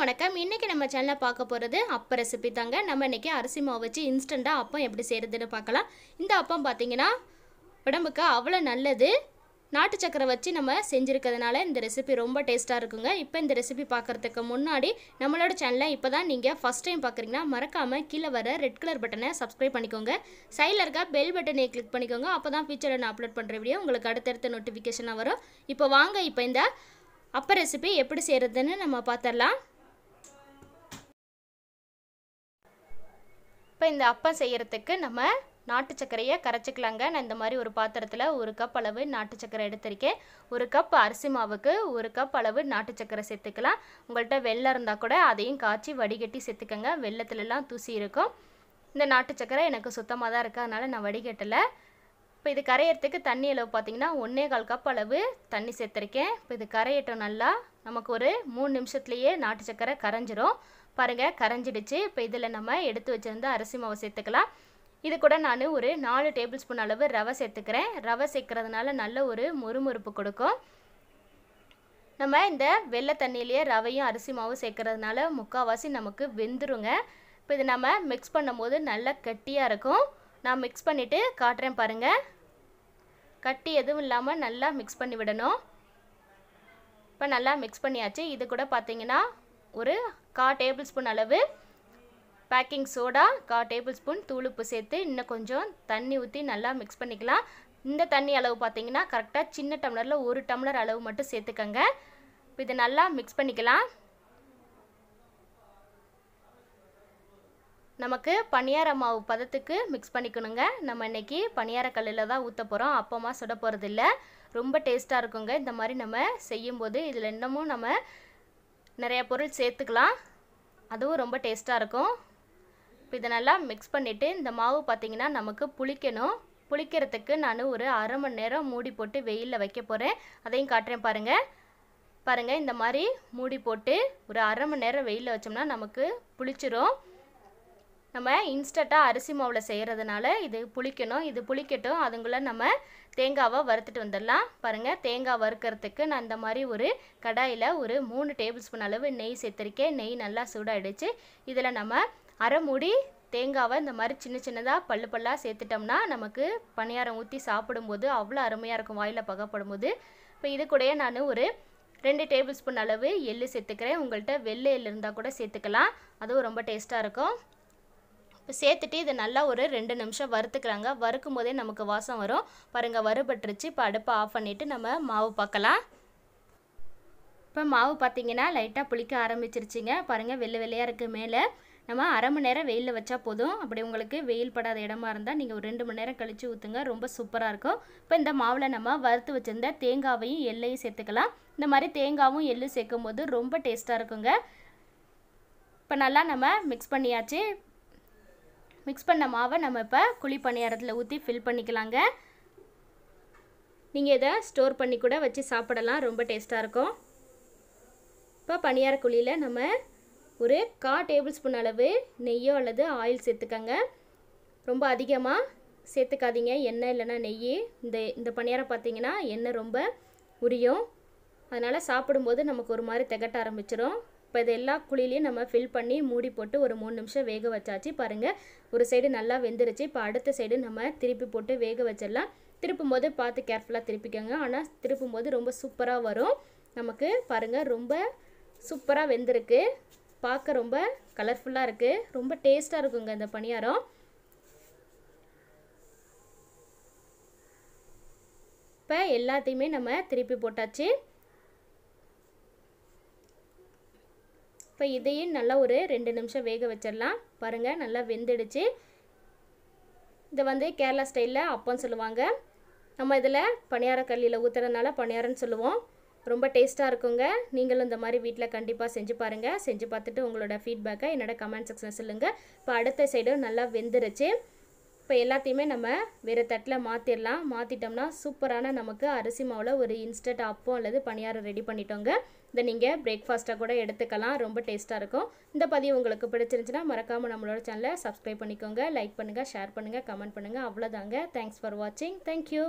எல்லாருக்கும் வணக்கம் இன்னைக்கு நம்ம சேனலில் பார்க்க போகிறது அப்ப ரெசிபி தாங்க நம்ம இன்றைக்கி அரிசி மாவு வச்சு இன்ஸ்டண்ட்டாக அப்பம் எப்படி செய்கிறதுன்னு பார்க்கலாம் இந்த அப்பம் பார்த்தீங்கன்னா உடம்புக்கு அவ்வளோ நல்லது நாட்டு சக்கரை வச்சு நம்ம செஞ்சுருக்கிறதுனால இந்த ரெசிபி ரொம்ப டேஸ்ட்டாக இருக்குங்க இப்போ இந்த ரெசிபி பார்க்குறதுக்கு முன்னாடி நம்மளோட சேனலை இப்போ தான் நீங்கள் ஃபஸ்ட் டைம் பார்க்குறீங்கன்னா மறக்காமல் கீழே வர ரெட் கலர் பட்டனை சப்ஸ்கிரைப் பண்ணிக்கோங்க சைடில் இருக்க பெல் பட்டனை கிளிக் பண்ணிக்கோங்க அப்போ தான் ஃபியூச்சரில் நான் அப்லோட் பண்ணுற வீடியோ உங்களுக்கு அடுத்தடுத்த நோட்டிஃபிகேஷனாக வரும் இப்போ வாங்க இப்போ இந்த அப்போ ரெசிபி எப்படி செய்கிறதுன்னு நம்ம பார்த்துடலாம் இப்போ இந்த அப்பம் செய்கிறதுக்கு நம்ம நாட்டு சர்க்கரையை கரைச்சிக்கலாங்க நான் இந்த மாதிரி ஒரு பாத்திரத்தில் ஒரு கப் அளவு நாட்டு சக்கரை எடுத்திருக்கேன் ஒரு கப் அரிசி மாவுக்கு ஒரு கப் அளவு நாட்டு சக்கரை சேர்த்துக்கலாம் உங்கள்கிட்ட வெள்ளம் இருந்தால் கூட அதையும் காய்ச்சி வடிகட்டி சேர்த்துக்கோங்க வெள்ளத்துலலாம் தூசி இருக்கும் இந்த நாட்டு சக்கரை எனக்கு சுத்தமாக தான் இருக்குது அதனால் நான் வடிகட்டலை இப்போ இது கரையிறதுக்கு தண்ணி அளவு பார்த்திங்கன்னா ஒன்றே கால் கப் அளவு தண்ணி சேர்த்துருக்கேன் இப்போ இது கரையட்டும் நல்லா நமக்கு ஒரு மூணு நிமிஷத்துலேயே நாட்டு சக்கரை கரைஞ்சிரும் பாருங்கள் கரைஞ்சிடுச்சு இப்போ இதில் நம்ம எடுத்து வச்சுருந்து அரிசி மாவு சேர்த்துக்கலாம் இது கூட நான் ஒரு நாலு டேபிள் ஸ்பூன் அளவு ரவை சேர்த்துக்கிறேன் ரவை சேர்க்கறதுனால நல்ல ஒரு முறுமுறுப்பு கொடுக்கும் நம்ம இந்த வெள்ளை தண்ணியிலேயே ரவையும் அரிசி மாவும் சேர்க்கறதுனால முக்கால்வாசி நமக்கு வெந்துருங்க இப்போ இது நம்ம மிக்ஸ் பண்ணும்போது நல்லா கட்டியாக இருக்கும் நான் மிக்ஸ் பண்ணிவிட்டு காட்டுறேன் பாருங்கள் கட்டி எதுவும் இல்லாமல் நல்லா மிக்ஸ் பண்ணி விடணும் இப்போ நல்லா மிக்ஸ் பண்ணியாச்சு இது கூட பார்த்தீங்கன்னா ஒரு கா டேபிள் ஸ்பூன் அளவு பேக்கிங் சோடா கா டேபிள் ஸ்பூன் தூளுப்பு சேர்த்து இன்னும் கொஞ்சம் தண்ணி ஊற்றி நல்லா மிக்ஸ் பண்ணிக்கலாம் இந்த தண்ணி அளவு பார்த்தீங்கன்னா கரெக்டாக சின்ன டம்ளரில் ஒரு டம்ளர் அளவு மட்டும் சேர்த்துக்கங்க இது நல்லா மிக்ஸ் பண்ணிக்கலாம் நமக்கு பணியார மாவு பதத்துக்கு மிக்ஸ் பண்ணிக்கணுங்க நம்ம இன்றைக்கி பணியார கல்லில் தான் ஊற்ற போகிறோம் அப்பமாக சுட போகிறதில்ல ரொம்ப டேஸ்ட்டாக இருக்குங்க இந்த மாதிரி நம்ம செய்யும்போது இதில் இன்னமும் நம்ம நிறைய பொருள் சேர்த்துக்கலாம் அதுவும் ரொம்ப டேஸ்ட்டாக இருக்கும் இப்போ இதை நல்லா மிக்ஸ் பண்ணிவிட்டு இந்த மாவு பார்த்திங்கன்னா நமக்கு புளிக்கணும் புளிக்கிறதுக்கு நான் ஒரு அரை மணி நேரம் மூடி போட்டு வெயிலில் வைக்க போகிறேன் அதையும் காட்டுறேன் பாருங்கள் பாருங்கள் இந்த மாதிரி மூடி போட்டு ஒரு அரை மணி நேரம் வெயிலில் வச்சோம்னா நமக்கு புளிச்சிரும் நம்ம இன்ஸ்டண்ட்டாக அரிசி மாவில் செய்கிறதுனால இது புளிக்கணும் இது புளிக்கட்டும் அதுங்குள்ளே நம்ம தேங்காவை வறுத்துட்டு வந்துடலாம் பாருங்கள் தேங்காய் வறுக்கிறதுக்கு நான் இந்த மாதிரி ஒரு கடாயில் ஒரு மூணு டேபிள் ஸ்பூன் அளவு நெய் சேர்த்துருக்கேன் நெய் நல்லா சூடாகிடுச்சு இதில் நம்ம அரை மூடி தேங்காவை இந்த மாதிரி சின்ன சின்னதாக பல்லு பல்லாக சேர்த்துட்டோம்னா நமக்கு பணியாரம் ஊற்றி சாப்பிடும்போது அவ்வளோ அருமையாக இருக்கும் வாயில் பகப்படும் போது இப்போ இது கூடயே நான் ஒரு ரெண்டு டேபிள் ஸ்பூன் அளவு எள்ளு சேர்த்துக்கிறேன் உங்கள்கிட்ட வெள்ளை எள்ளு இருந்தால் கூட சேர்த்துக்கலாம் அதுவும் ரொம்ப டேஸ்ட்டாக இருக்கும் இப்போ சேர்த்துட்டு இது நல்லா ஒரு ரெண்டு நிமிஷம் வறுத்துக்கிறாங்க வறுக்கும் போதே நமக்கு வாசம் வரும் பாருங்கள் வறுபட்டுருச்சு இப்போ அடுப்பை ஆஃப் பண்ணிவிட்டு நம்ம மாவு பார்க்கலாம் இப்போ மாவு பார்த்திங்கன்னா லைட்டாக புளிக்க ஆரம்பிச்சிருச்சிங்க பாருங்கள் வெள்ளை வெள்ளையாக இருக்குது மேலே நம்ம அரை மணி நேரம் வெயிலில் வச்சா போதும் அப்படி உங்களுக்கு வெயில் படாத இடமா இருந்தால் நீங்கள் ஒரு ரெண்டு மணி நேரம் கழித்து ஊற்றுங்க ரொம்ப சூப்பராக இருக்கும் இப்போ இந்த மாவில் நம்ம வறுத்து வச்சுருந்த தேங்காவையும் எள்ளையும் சேர்த்துக்கலாம் இந்த மாதிரி தேங்காவும் எள்ளும் சேர்க்கும் போது ரொம்ப டேஸ்ட்டாக இருக்குங்க இப்போ நல்லா நம்ம மிக்ஸ் பண்ணியாச்சு மிக்ஸ் பண்ண மாவை நம்ம இப்போ குழி பணியாரத்தில் ஊற்றி ஃபில் பண்ணிக்கலாங்க நீங்கள் இதை ஸ்டோர் பண்ணி கூட வச்சு சாப்பிடலாம் ரொம்ப டேஸ்ட்டாக இருக்கும் இப்போ பணியார குழியில் நம்ம ஒரு கா டேபிள் ஸ்பூன் அளவு நெய்யோ அல்லது ஆயில் சேர்த்துக்கோங்க ரொம்ப அதிகமாக சேர்த்துக்காதீங்க எண்ணெய் இல்லைன்னா நெய் இந்த இந்த பணியாரம் பார்த்தீங்கன்னா எண்ணெய் ரொம்ப உரியும் அதனால் சாப்பிடும்போது நமக்கு ஒரு மாதிரி திகட்ட ஆரம்பிச்சிடும் இப்போ இது எல்லா குழிலையும் நம்ம ஃபில் பண்ணி மூடி போட்டு ஒரு மூணு நிமிஷம் வேக வச்சாச்சு பாருங்கள் ஒரு சைடு நல்லா வெந்துருச்சு இப்போ அடுத்த சைடு நம்ம திருப்பி போட்டு வேக வச்சிடலாம் திருப்பும் போது பார்த்து கேர்ஃபுல்லாக திருப்பிக்கோங்க ஆனால் திருப்பும் போது ரொம்ப சூப்பராக வரும் நமக்கு பாருங்கள் ரொம்ப சூப்பராக வெந்திருக்கு பார்க்க ரொம்ப கலர்ஃபுல்லாக இருக்குது ரொம்ப டேஸ்ட்டாக இருக்குங்க இந்த பணியாரம் இப்போ எல்லாத்தையுமே நம்ம திருப்பி போட்டாச்சு இப்போ இதையும் நல்லா ஒரு ரெண்டு நிமிஷம் வேக வச்சிடலாம் பாருங்கள் நல்லா வெந்துடுச்சு இதை வந்து கேரளா ஸ்டைலில் அப்பம்னு சொல்லுவாங்க நம்ம இதில் பணியார கல்லியில் ஊற்றுறதுனால பணியாரன்னு சொல்லுவோம் ரொம்ப டேஸ்ட்டாக இருக்குங்க நீங்களும் இந்த மாதிரி வீட்டில் கண்டிப்பாக செஞ்சு பாருங்கள் செஞ்சு பார்த்துட்டு உங்களோட ஃபீட்பேக்கை என்னோட கமெண்ட் செக்ஷன் சொல்லுங்கள் இப்போ அடுத்த சைடும் நல்லா வெந்துருச்சு இப்போ எல்லாத்தையுமே நம்ம வேறு தட்டில் மாற்றிடலாம் மாற்றிட்டோம்னா சூப்பரான நமக்கு அரிசி மாவில் ஒரு இன்ஸ்டன்ட் அப்போ அல்லது பணியாரம் ரெடி பண்ணிட்டோங்க இதை நீங்கள் பிரேக்ஃபாஸ்ட்டாக கூட எடுத்துக்கலாம் ரொம்ப டேஸ்ட்டாக இருக்கும் இந்த பதிவு உங்களுக்கு பிடிச்சிருந்துச்சுன்னா மறக்காமல் நம்மளோட சேனலை சப்ஸ்கிரைப் பண்ணிக்கோங்க லைக் பண்ணுங்கள் ஷேர் பண்ணுங்கள் கமெண்ட் பண்ணுங்கள் அவ்வளோதாங்க தேங்க்ஸ் ஃபார் வாட்சிங் தேங்க்யூ